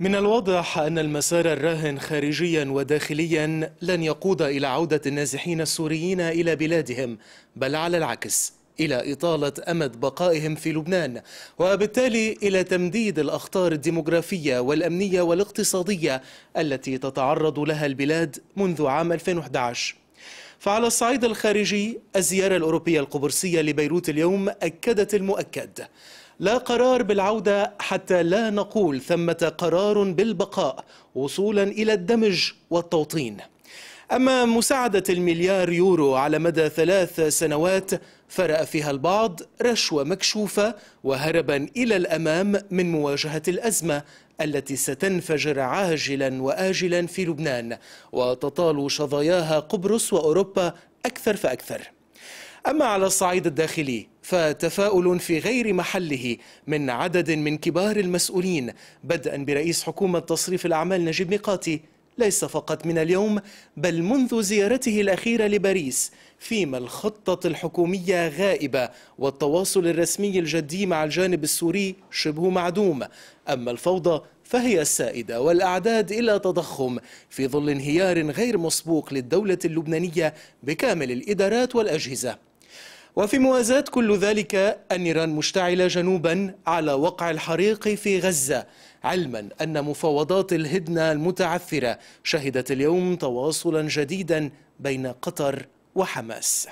من الواضح أن المسار الراهن خارجيا وداخليا لن يقود إلى عودة النازحين السوريين إلى بلادهم بل على العكس إلى إطالة أمد بقائهم في لبنان وبالتالي إلى تمديد الأخطار الديمغرافية والأمنية والاقتصادية التي تتعرض لها البلاد منذ عام 2011 فعلى الصعيد الخارجي الزيارة الأوروبية القبرصية لبيروت اليوم أكدت المؤكد لا قرار بالعودة حتى لا نقول ثمة قرار بالبقاء وصولا إلى الدمج والتوطين أما مساعدة المليار يورو على مدى ثلاث سنوات فرأ فيها البعض رشوة مكشوفة وهربا إلى الأمام من مواجهة الأزمة التي ستنفجر عاجلا واجلا في لبنان وتطال شظاياها قبرص واوروبا اكثر فاكثر. اما على الصعيد الداخلي فتفاؤل في غير محله من عدد من كبار المسؤولين بدءا برئيس حكومه تصريف الاعمال نجيب ميقاتي ليس فقط من اليوم بل منذ زيارته الأخيرة لباريس فيما الخطة الحكومية غائبة والتواصل الرسمي الجدي مع الجانب السوري شبه معدوم أما الفوضى فهي السائدة والأعداد إلى تضخم في ظل انهيار غير مسبوق للدولة اللبنانية بكامل الإدارات والأجهزة وفي موازاة كل ذلك النيران مشتعلة جنوبا على وقع الحريق في غزة علما أن مفاوضات الهدنة المتعثرة شهدت اليوم تواصلا جديدا بين قطر وحماس